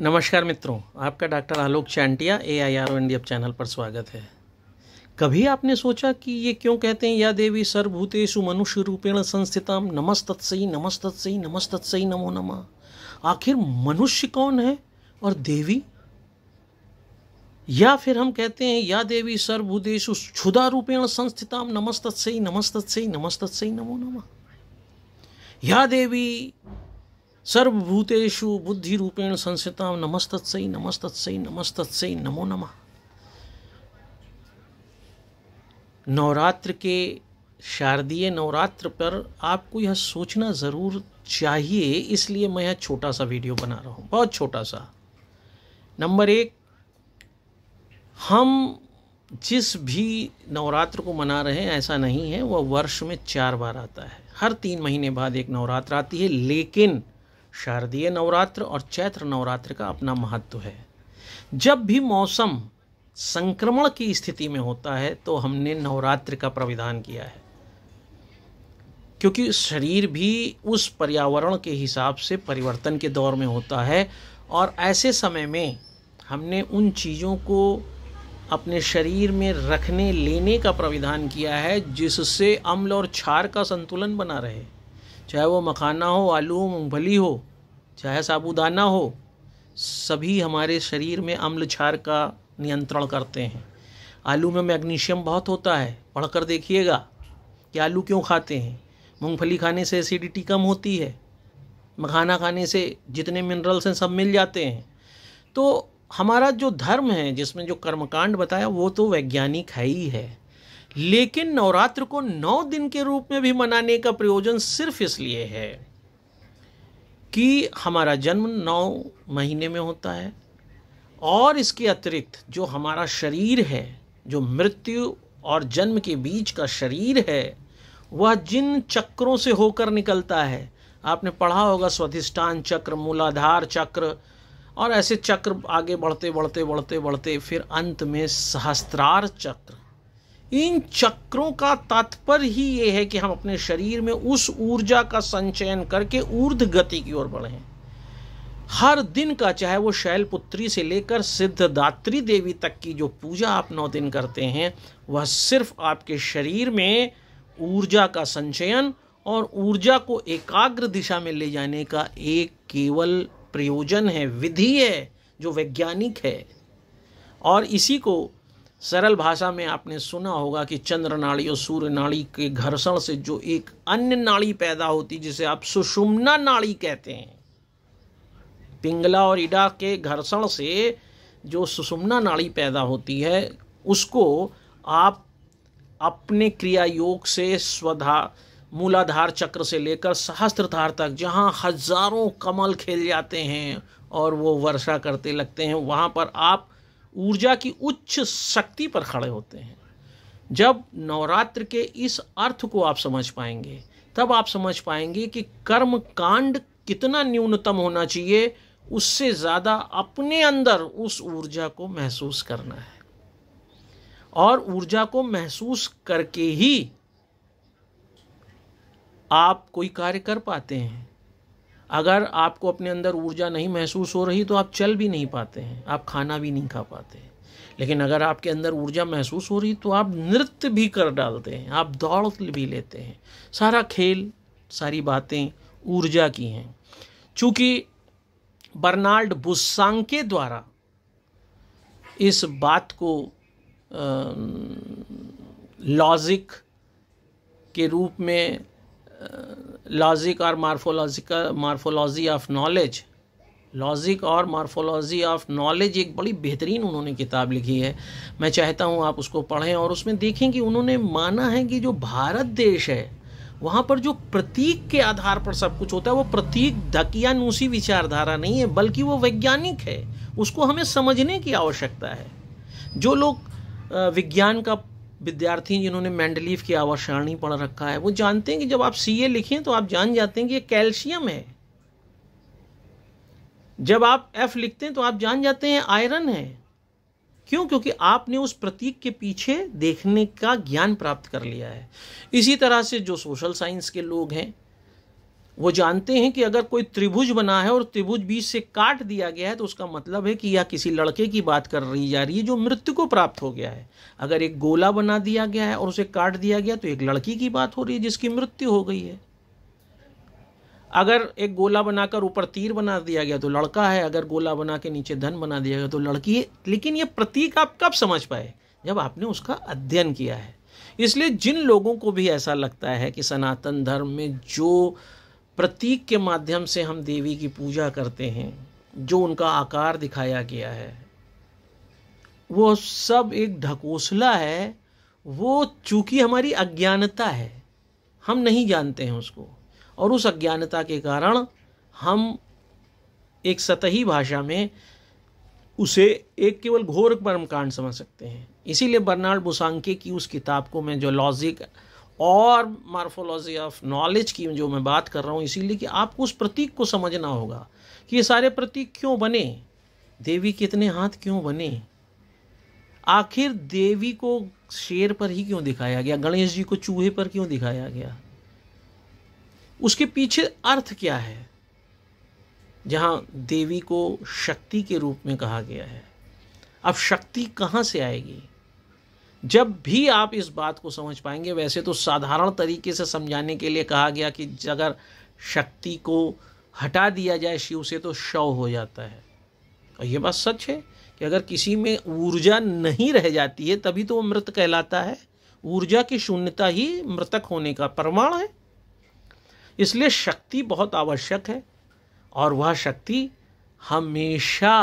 नमस्कार मित्रों आपका doctor Alok Chantiya A I R O India channel पर स्वागत है कभी आपने सोचा कि ये क्यों कहते हैं या देवी सर्वभूतेषु मनुष्य रूपेण संस्थितम सही नमस्त सही नमो नमा आखिर मनुष्य कौन है और देवी या फिर हम कहते हैं या देवी सर्वभूतेषु क्षुदा रूपेण संस्थितम सही नमस्त सही नमो नमा या देवी सर्वभूतेषु बुद्धिरूपेण संस्थिता नमस्तत्सै नमस्तत्सै नमस्तत्सै नमो नमः नवरात्र के शारदीय नवरात्र पर आपको यह सोचना ज़रूर चाहिए इसलिए मैं यह छोटा सा वीडियो बना रहा हूँ बहुत छोटा सा नंबर एक हम जिस भी नवरात्र को मना रहे हैं ऐसा नहीं है वह वर्ष में चार बार आता है हर तीन महीने बाद एक नवरात्र आती है लेकिन शारदीय नवरात्र और चैत्र नवरात्र का अपना महत्व है जब भी मौसम संक्रमण की स्थिति में होता है तो हमने नवरात्र का प्रविधान किया है क्योंकि शरीर भी उस पर्यावरण के हिसाब से परिवर्तन के दौर में होता है और ऐसे समय में हमने उन चीज़ों को अपने शरीर में रखने लेने का प्रविधान किया है जिससे अम्ल और क्षार का संतुलन बना रहे चाहे वो मखाना हो आलू हो मूँगफली हो चाहे साबूदाना हो सभी हमारे शरीर में अम्ल क्षार का नियंत्रण करते हैं आलू में मैग्नीशियम बहुत होता है पढ़कर देखिएगा कि आलू क्यों खाते हैं मूँगफली खाने से एसिडिटी कम होती है मखाना खाने से जितने मिनरल्स हैं सब मिल जाते हैं तो हमारा जो धर्म है जिसमें जो कर्मकांड बताया वो तो वैज्ञानिक है ही है लेकिन नवरात्र को नौ दिन के रूप में भी मनाने का प्रयोजन सिर्फ इसलिए है कि हमारा जन्म नौ महीने में होता है और इसके अतिरिक्त जो हमारा शरीर है जो मृत्यु और जन्म के बीच का शरीर है वह जिन चक्रों से होकर निकलता है आपने पढ़ा होगा स्वाधिष्ठान चक्र मूलाधार चक्र और ऐसे चक्र आगे बढ़ते बढ़ते बढ़ते बढ़ते फिर अंत में सहस्त्रार चक्र इन चक्रों का तात्पर्य ही ये है कि हम अपने शरीर में उस ऊर्जा का संचयन करके ऊर्ध गति की ओर बढ़ें हर दिन का चाहे वो शैलपुत्री से लेकर सिद्धदात्री देवी तक की जो पूजा आप नौ दिन करते हैं वह सिर्फ आपके शरीर में ऊर्जा का संचयन और ऊर्जा को एकाग्र दिशा में ले जाने का एक केवल प्रयोजन है विधि है जो वैज्ञानिक है और इसी को सरल भाषा में आपने सुना होगा कि चंद्र नाड़ी और सूर्य नाड़ी के घर्षण से जो एक अन्य नाड़ी पैदा होती जिसे आप सुषुम्ना नाड़ी कहते हैं पिंगला और इडा के घर्षण से जो सुषुम्ना नाड़ी पैदा होती है उसको आप अपने क्रिया योग से स्वधा मूलाधार चक्र से लेकर सहस्त्रधार तक जहाँ हजारों कमल खेल जाते हैं और वो वर्षा करते लगते हैं वहाँ पर आप ऊर्जा की उच्च शक्ति पर खड़े होते हैं जब नवरात्र के इस अर्थ को आप समझ पाएंगे तब आप समझ पाएंगे कि कर्म कांड कितना न्यूनतम होना चाहिए उससे ज़्यादा अपने अंदर उस ऊर्जा को महसूस करना है और ऊर्जा को महसूस करके ही आप कोई कार्य कर पाते हैं अगर आपको अपने अंदर ऊर्जा नहीं महसूस हो रही तो आप चल भी नहीं पाते हैं आप खाना भी नहीं खा पाते हैं लेकिन अगर आपके अंदर ऊर्जा महसूस हो रही तो आप नृत्य भी कर डालते हैं आप दौड़ भी लेते हैं सारा खेल सारी बातें ऊर्जा की हैं चूँकि बर्नाल्ड बुस्सांके द्वारा इस बात को लॉजिक के रूप में लॉजिक और morphological morphology of knowledge logic और मार्फोलॉजी ऑफ नॉलेज एक बड़ी बेहतरीन उन्होंने किताब लिखी है मैं चाहता हूँ आप उसको पढ़ें और उसमें देखें कि उन्होंने माना है कि जो भारत देश है वहाँ पर जो प्रतीक के आधार पर सब कुछ होता है वो प्रतीक धकियानूसी विचारधारा नहीं है बल्कि वो वैज्ञानिक है उसको हमें समझने की आवश्यकता है जो लोग विज्ञान का विद्यार्थी जिन्होंने मैंडलीफ की आवाशारणी पढ़ रखा है वो जानते हैं कि जब आप सी ए लिखें तो आप जान जाते हैं कि ये कैल्शियम है जब आप एफ लिखते हैं तो आप जान जाते हैं आयरन है क्यों क्योंकि आपने उस प्रतीक के पीछे देखने का ज्ञान प्राप्त कर लिया है इसी तरह से जो सोशल साइंस के लोग हैं वो जानते हैं कि अगर कोई त्रिभुज बना है और त्रिभुज बीच से काट दिया गया है तो उसका मतलब है कि यह किसी लड़के की बात कर रही जा रही है जो मृत्यु को प्राप्त हो गया है अगर एक गोला बना दिया गया है और उसे काट दिया गया तो एक लड़की की बात हो रही है जिसकी मृत्यु हो गई है अगर एक गोला बनाकर ऊपर तीर बना दिया गया तो लड़का है अगर गोला बना के नीचे धन बना दिया गया तो लड़की है लेकिन ये प्रतीक आप कब समझ पाए जब आपने उसका अध्ययन किया है इसलिए जिन लोगों को भी ऐसा लगता है कि सनातन धर्म में जो प्रतीक के माध्यम से हम देवी की पूजा करते हैं जो उनका आकार दिखाया गया है वो सब एक ढकोसला है वो चूंकि हमारी अज्ञानता है हम नहीं जानते हैं उसको और उस अज्ञानता के कारण हम एक सतही भाषा में उसे एक केवल घोर कांड समझ सकते हैं इसीलिए बर्नाल्ड बुसांके की उस किताब को मैं जो लॉजिक और मार्फोलॉजी ऑफ नॉलेज की जो मैं बात कर रहा हूँ इसीलिए कि आपको उस प्रतीक को समझना होगा कि ये सारे प्रतीक क्यों बने देवी के इतने हाथ क्यों बने आखिर देवी को शेर पर ही क्यों दिखाया गया गणेश जी को चूहे पर क्यों दिखाया गया उसके पीछे अर्थ क्या है जहाँ देवी को शक्ति के रूप में कहा गया है अब शक्ति कहाँ से आएगी जब भी आप इस बात को समझ पाएंगे वैसे तो साधारण तरीके से समझाने के लिए कहा गया कि अगर शक्ति को हटा दिया जाए शिव से तो शव हो जाता है और ये बात सच है कि अगर किसी में ऊर्जा नहीं रह जाती है तभी तो वो मृत कहलाता है ऊर्जा की शून्यता ही मृतक होने का प्रमाण है इसलिए शक्ति बहुत आवश्यक है और वह शक्ति हमेशा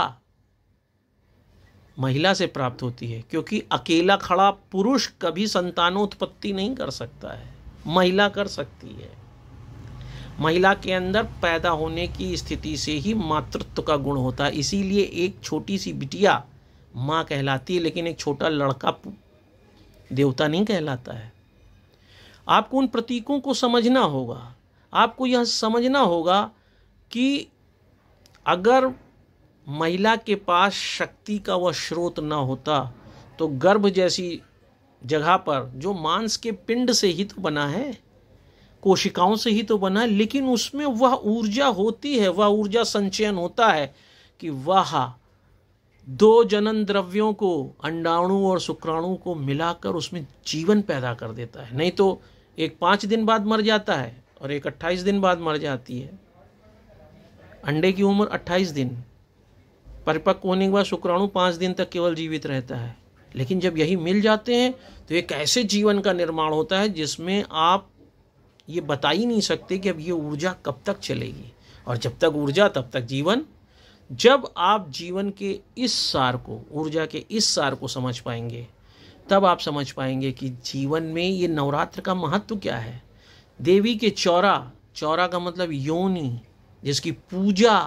महिला से प्राप्त होती है क्योंकि अकेला खड़ा पुरुष कभी संतानोत्पत्ति नहीं कर सकता है महिला कर सकती है महिला के अंदर पैदा होने की स्थिति से ही मातृत्व का गुण होता है इसीलिए एक छोटी सी बिटिया माँ कहलाती है लेकिन एक छोटा लड़का देवता नहीं कहलाता है आपको उन प्रतीकों को समझना होगा आपको यह समझना होगा कि अगर महिला के पास शक्ति का वह स्रोत न होता तो गर्भ जैसी जगह पर जो मांस के पिंड से ही तो बना है कोशिकाओं से ही तो बना है लेकिन उसमें वह ऊर्जा होती है वह ऊर्जा संचयन होता है कि वह दो जनन द्रव्यों को अंडाणु और शुक्राणु को मिलाकर उसमें जीवन पैदा कर देता है नहीं तो एक पाँच दिन बाद मर जाता है और एक अट्ठाईस दिन बाद मर जाती है अंडे की उम्र अट्ठाईस दिन परिपक्व होने के बाद शुक्राणु पाँच दिन तक केवल जीवित रहता है लेकिन जब यही मिल जाते हैं तो एक ऐसे जीवन का निर्माण होता है जिसमें आप ये बता ही नहीं सकते कि अब ये ऊर्जा कब तक चलेगी और जब तक ऊर्जा तब तक जीवन जब आप जीवन के इस सार को ऊर्जा के इस सार को समझ पाएंगे तब आप समझ पाएंगे कि जीवन में ये नवरात्र का महत्व क्या है देवी के चौरा चौरा का मतलब योनि जिसकी पूजा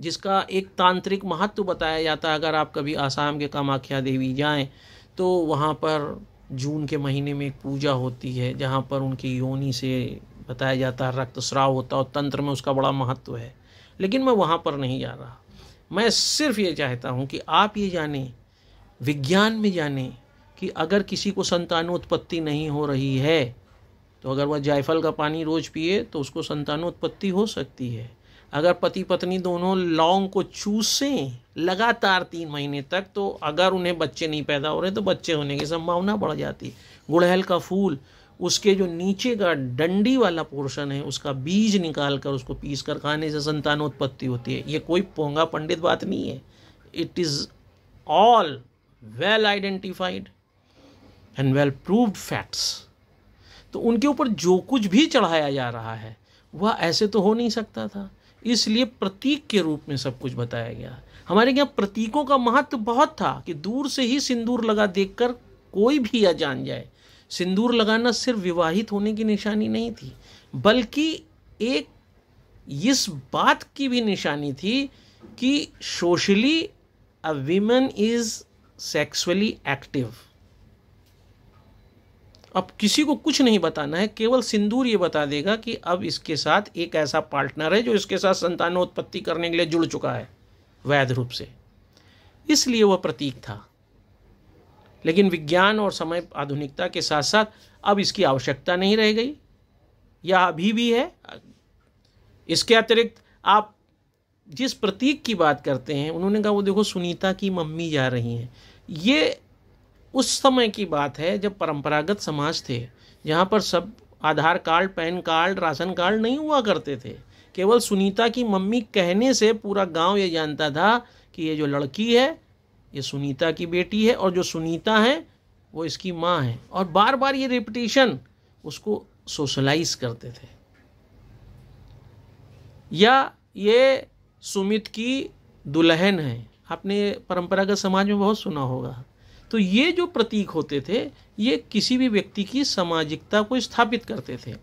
जिसका एक तांत्रिक महत्व बताया जाता है अगर आप कभी आसाम के कामाख्या देवी जाएं तो वहाँ पर जून के महीने में एक पूजा होती है जहाँ पर उनकी योनि से बताया जाता है रक्तस्राव होता है और तंत्र में उसका बड़ा महत्व है लेकिन मैं वहाँ पर नहीं जा रहा मैं सिर्फ ये चाहता हूँ कि आप ये जानें विज्ञान में जाने कि अगर किसी को संतानोत्पत्ति नहीं हो रही है तो अगर वह जायफल का पानी रोज़ पिए तो उसको संतानोत्पत्ति हो सकती है अगर पति पत्नी दोनों लौंग को चूसें लगातार तीन महीने तक तो अगर उन्हें बच्चे नहीं पैदा हो रहे तो बच्चे होने की संभावना बढ़ जाती है गुड़हल का फूल उसके जो नीचे का डंडी वाला पोर्शन है उसका बीज निकाल कर उसको पीस कर खाने से संतानोत्पत्ति होती है ये कोई पोंगा पंडित बात नहीं है it is all well identified and well proved facts तो उनके ऊपर जो कुछ भी चढ़ाया जा रहा है वह ऐसे तो हो नहीं सकता था इसलिए प्रतीक के रूप में सब कुछ बताया गया हमारे यहाँ प्रतीकों का महत्व बहुत था कि दूर से ही सिंदूर लगा देखकर कोई भी यह जान जाए सिंदूर लगाना सिर्फ विवाहित होने की निशानी नहीं थी बल्कि एक इस बात की भी निशानी थी कि socially a women is sexually active अब किसी को कुछ नहीं बताना है केवल सिंदूर ये बता देगा कि अब इसके साथ एक ऐसा पार्टनर है जो इसके साथ संतानोत्पत्ति करने के लिए जुड़ चुका है वैध रूप से इसलिए वह प्रतीक था लेकिन विज्ञान और समय आधुनिकता के साथ साथ अब इसकी आवश्यकता नहीं रह गई या अभी भी है इसके अतिरिक्त आप जिस प्रतीक की बात करते हैं उन्होंने कहा वो देखो सुनीता की मम्मी जा रही हैं ये उस समय की बात है जब परंपरागत समाज थे जहाँ पर सब Aadhaar card PAN card ration card नहीं हुआ करते थे केवल सुनीता की मम्मी कहने से पूरा गांव ये जानता था कि ये जो लड़की है ये सुनीता की बेटी है और जो सुनीता है वो इसकी माँ है और बार बार ये रिपीटेशन उसको सोशलाइज करते थे या ये सुमित की दुल्हन है आपने परंपरागत समाज में बहुत सुना होगा तो ये जो प्रतीक होते थे ये किसी भी व्यक्ति की सामाजिकता को स्थापित करते थे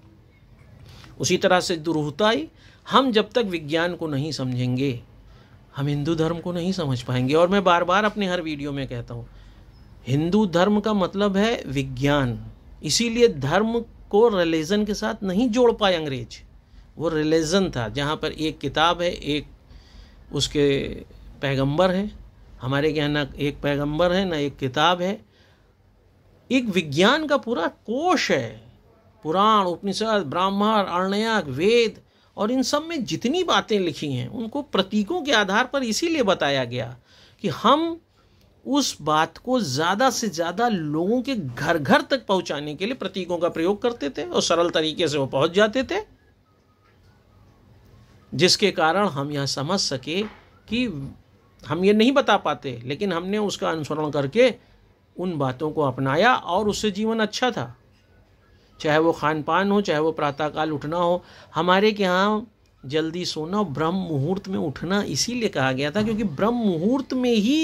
उसी तरह से दुरूहताई हम जब तक विज्ञान को नहीं समझेंगे हम हिंदू धर्म को नहीं समझ पाएंगे और मैं बार बार अपने हर वीडियो में कहता हूँ हिंदू धर्म का मतलब है विज्ञान इसीलिए धर्म को रिलीजन के साथ नहीं जोड़ पाए अंग्रेज वो रिलीजन था जहाँ पर एक किताब है एक उसके पैगंबर हैं हमारे यहाँ ना एक पैगंबर है ना एक किताब है एक विज्ञान का पूरा कोश है पुराण उपनिषद ब्राह्मण अर्णयाक वेद और इन सब में जितनी बातें लिखी हैं उनको प्रतीकों के आधार पर इसीलिए बताया गया कि हम उस बात को ज़्यादा से ज़्यादा लोगों के घर घर तक पहुँचाने के लिए प्रतीकों का प्रयोग करते थे और सरल तरीके से वो पहुँच जाते थे जिसके कारण हम यह समझ सके कि हम ये नहीं बता पाते लेकिन हमने उसका अनुसरण करके उन बातों को अपनाया और उससे जीवन अच्छा था चाहे वो खान पान हो चाहे वो प्रातःकाल उठना हो हमारे के यहाँ जल्दी सोना ब्रह्म मुहूर्त में उठना इसीलिए कहा गया था क्योंकि ब्रह्म मुहूर्त में ही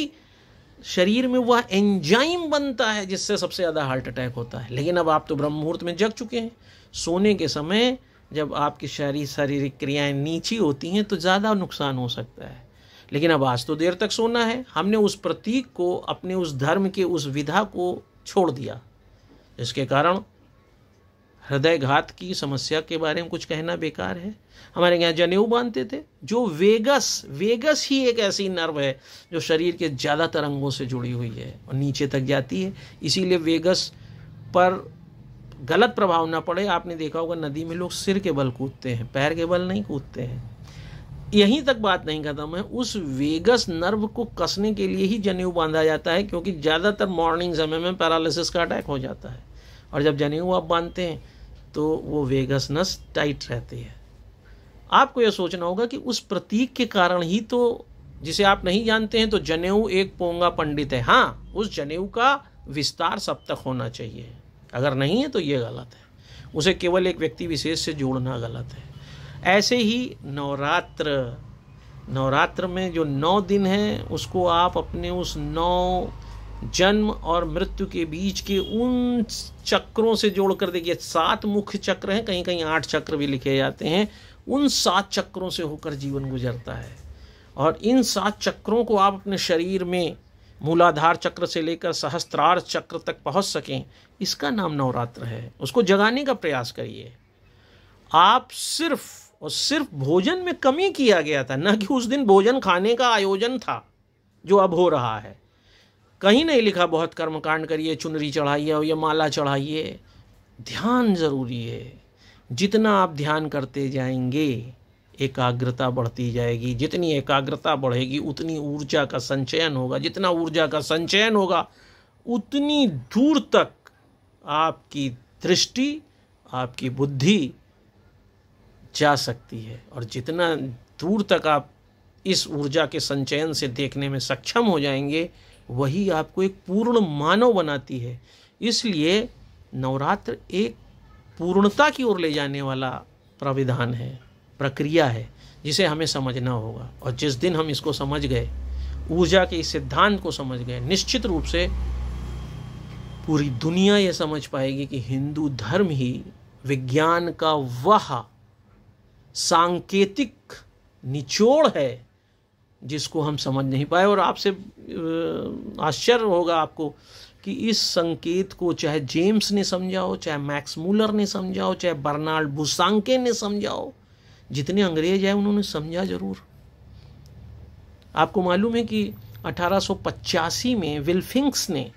शरीर में वह एंजाइम बनता है जिससे सबसे ज़्यादा हार्ट अटैक होता है लेकिन अब आप तो ब्रह्म मुहूर्त में जग चुके हैं सोने के समय जब आपकी शारीरिक शारीरिक क्रियाएं नीची होती हैं तो ज़्यादा नुकसान हो सकता है लेकिन अब आज तो देर तक सोना है हमने उस प्रतीक को अपने उस धर्म के उस विधा को छोड़ दिया इसके कारण हृदय घात की समस्या के बारे में कुछ कहना बेकार है हमारे यहाँ जनेऊ बांधते थे जो वेगस वेगस ही एक ऐसी नर्व है जो शरीर के ज़्यादातर अंगों से जुड़ी हुई है और नीचे तक जाती है इसीलिए वेगस पर गलत प्रभाव ना पड़े आपने देखा होगा नदी में लोग सिर के बल कूदते हैं पैर के बल नहीं कूदते हैं यहीं तक बात नहीं खत्म है उस वेगस नर्व को कसने के लिए ही जनेऊ बांधा जाता है क्योंकि ज़्यादातर मॉर्निंग समय में पैरालिसिस का अटैक हो जाता है और जब जनेऊ आप बांधते हैं तो वो वेगस नस टाइट रहती है आपको यह सोचना होगा कि उस प्रतीक के कारण ही तो जिसे आप नहीं जानते हैं तो जनेऊ एक पोंगा पंडित है हाँ उस जनेऊ का विस्तार सब तक होना चाहिए अगर नहीं है तो ये गलत है उसे केवल एक व्यक्ति विशेष से जोड़ना गलत है ऐसे ही नवरात्र नवरात्र में जो नौ दिन हैं उसको आप अपने उस नौ जन्म और मृत्यु के बीच के उन चक्रों से जोड़ कर देखिए सात मुख्य चक्र हैं कहीं कहीं आठ चक्र भी लिखे जाते हैं उन सात चक्रों से होकर जीवन गुजरता है और इन सात चक्रों को आप अपने शरीर में मूलाधार चक्र से लेकर सहस्त्रार चक्र तक पहुंच सकें इसका नाम नवरात्र है उसको जगाने का प्रयास करिए आप सिर्फ़ और सिर्फ भोजन में कमी किया गया था न कि उस दिन भोजन खाने का आयोजन था जो अब हो रहा है कहीं नहीं लिखा बहुत कर्मकांड करिए चुनरी चढ़ाइए और ये माला चढ़ाइए ध्यान ज़रूरी है जितना आप ध्यान करते जाएंगे एकाग्रता बढ़ती जाएगी जितनी एकाग्रता बढ़ेगी उतनी ऊर्जा का संचयन होगा जितना ऊर्जा का संचयन होगा उतनी दूर तक आपकी दृष्टि आपकी बुद्धि जा सकती है और जितना दूर तक आप इस ऊर्जा के संचयन से देखने में सक्षम हो जाएंगे वही आपको एक पूर्ण मानव बनाती है इसलिए नवरात्र एक पूर्णता की ओर ले जाने वाला प्रविधान है प्रक्रिया है जिसे हमें समझना होगा और जिस दिन हम इसको समझ गए ऊर्जा के इस सिद्धांत को समझ गए निश्चित रूप से पूरी दुनिया ये समझ पाएगी कि हिंदू धर्म ही विज्ञान का वह सांकेतिक निचोड़ है जिसको हम समझ नहीं पाए और आपसे आश्चर्य होगा आपको कि इस संकेत को चाहे जेम्स ने समझा हो चाहे मैक्स मूलर ने समझा हो चाहे बर्नाल्ड बुसांके ने समझा हो जितने अंग्रेज हैं उन्होंने समझा जरूर आपको मालूम है कि अठारह में विल्फिंक्स ने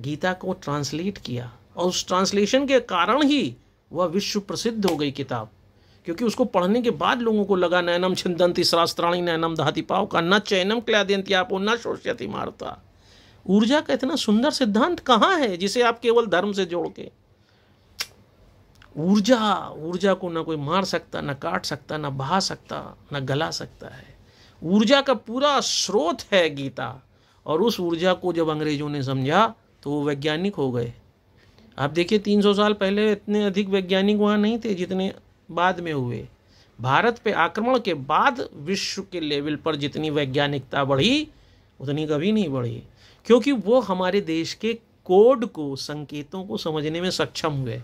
गीता को ट्रांसलेट किया और उस ट्रांसलेशन के कारण ही वह विश्व प्रसिद्ध हो गई किताब क्योंकि उसको पढ़ने के बाद लोगों को लगा नैनम छिंदंती शास्त्राणी नैनम दहाती पाव का न चैनम क्लयादंती आप न शोष्यति मारता ऊर्जा का इतना सुंदर सिद्धांत कहाँ है जिसे आप केवल धर्म से जोड़ के ऊर्जा ऊर्जा को ना कोई मार सकता ना काट सकता ना बहा सकता ना गला सकता है ऊर्जा का पूरा स्रोत है गीता और उस ऊर्जा को जब अंग्रेजों ने समझा तो वो वैज्ञानिक हो गए आप देखिए 300 साल पहले इतने अधिक वैज्ञानिक वहाँ नहीं थे जितने बाद में हुए भारत पे आक्रमण के बाद विश्व के लेवल पर जितनी वैज्ञानिकता बढ़ी उतनी कभी नहीं बढ़ी क्योंकि वो हमारे देश के कोड को संकेतों को समझने में सक्षम हुए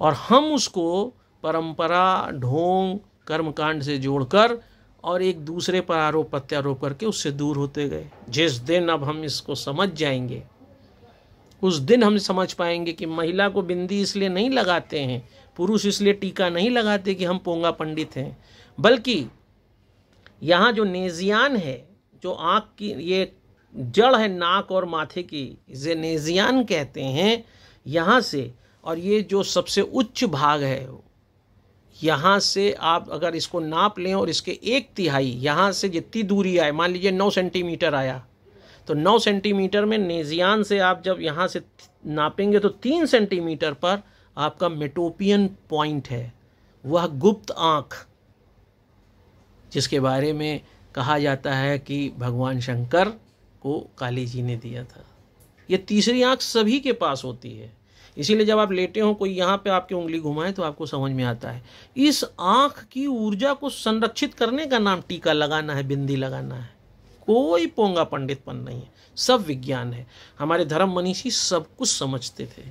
और हम उसको परंपरा ढोंग कर्मकांड से जोड़कर और एक दूसरे पर आरोप प्रत्यारोप करके उससे दूर होते गए जिस दिन अब हम इसको समझ जाएंगे उस दिन हम समझ पाएंगे कि महिला को बिंदी इसलिए नहीं लगाते हैं पुरुष इसलिए टीका नहीं लगाते कि हम पोंगा पंडित हैं बल्कि यहाँ जो नेजियान है जो आँख की ये जड़ है नाक और माथे की इसे नेजियान कहते हैं यहाँ से और ये जो सबसे उच्च भाग है यहाँ से आप अगर इसको नाप लें और इसके एक तिहाई यहाँ से जितनी दूरी आए मान लीजिए नौ सेंटीमीटर आया तो नौ सेंटीमीटर में नेजियान से आप जब यहाँ से नापेंगे तो तीन सेंटीमीटर पर आपका मेटोपियन पॉइंट है वह गुप्त आँख जिसके बारे में कहा जाता है कि भगवान शंकर को काली जी ने दिया था ये तीसरी आँख सभी के पास होती है इसीलिए जब आप लेटे हो कोई यहाँ पे आपकी उंगली घुमाए तो आपको समझ में आता है इस आँख की ऊर्जा को संरक्षित करने का नाम टीका लगाना है बिंदी लगाना है कोई पोंगा पंडितपन नहीं है सब विज्ञान है हमारे धर्म मनीषी सब कुछ समझते थे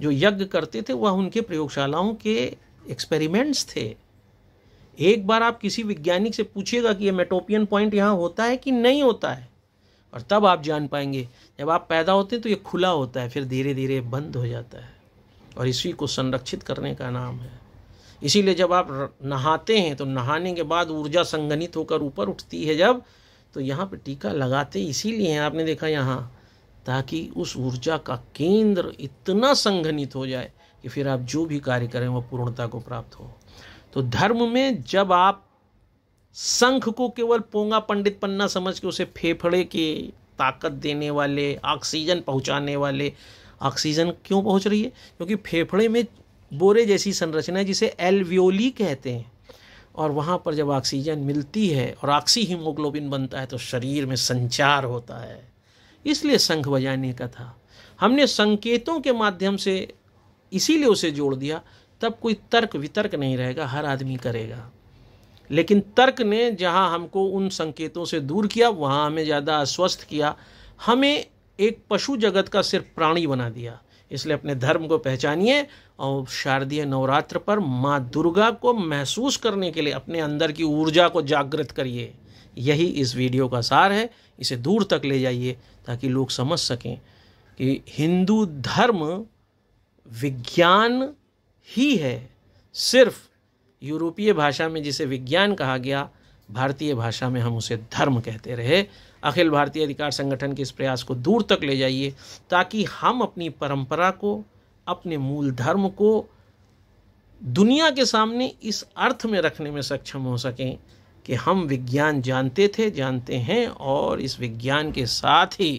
जो यज्ञ करते थे वह उनके प्रयोगशालाओं के एक्सपेरिमेंट्स थे एक बार आप किसी वैज्ञानिक से पूछिएगा कि ये मेटोपियन पॉइंट यहाँ होता है कि नहीं होता है और तब आप जान पाएंगे जब आप पैदा होते हैं तो ये खुला होता है फिर धीरे धीरे बंद हो जाता है और इसी को संरक्षित करने का नाम है इसीलिए जब आप नहाते हैं तो नहाने के बाद ऊर्जा संगनित होकर ऊपर उठती है जब तो यहाँ पर टीका लगाते इसीलिए हैं आपने देखा यहाँ ताकि उस ऊर्जा का केंद्र इतना संघनित हो जाए कि फिर आप जो भी कार्य करें वह पूर्णता को प्राप्त हो तो धर्म में जब आप संख को केवल पोंगा पंडित पन्ना समझ के उसे फेफड़े के ताकत देने वाले ऑक्सीजन पहुंचाने वाले ऑक्सीजन क्यों पहुंच रही है क्योंकि फेफड़े में बोरे जैसी संरचना है जिसे एलव्योली कहते हैं और वहाँ पर जब ऑक्सीजन मिलती है और ऑक्सी हीमोग्लोबिन बनता है तो शरीर में संचार होता है इसलिए संघ बजाने का था हमने संकेतों के माध्यम से इसीलिए उसे जोड़ दिया तब कोई तर्क वितर्क नहीं रहेगा हर आदमी करेगा लेकिन तर्क ने जहाँ हमको उन संकेतों से दूर किया वहाँ हमें ज़्यादा अस्वस्थ किया हमें एक पशु जगत का सिर्फ प्राणी बना दिया इसलिए अपने धर्म को पहचानिए और शारदीय नवरात्र पर माँ दुर्गा को महसूस करने के लिए अपने अंदर की ऊर्जा को जागृत करिए यही इस वीडियो का सार है इसे दूर तक ले जाइए ताकि लोग समझ सकें कि हिंदू धर्म विज्ञान ही है सिर्फ यूरोपीय भाषा में जिसे विज्ञान कहा गया भारतीय भाषा में हम उसे धर्म कहते रहे अखिल भारतीय अधिकार संगठन के इस प्रयास को दूर तक ले जाइए ताकि हम अपनी परंपरा को अपने मूल धर्म को दुनिया के सामने इस अर्थ में रखने में सक्षम हो सकें कि हम विज्ञान जानते थे जानते हैं और इस विज्ञान के साथ ही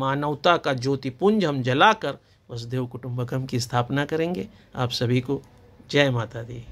मानवता का ज्योतिपुंज हम जलाकर वसुदेव कुटुंबकम की स्थापना करेंगे आप सभी को जय माता दी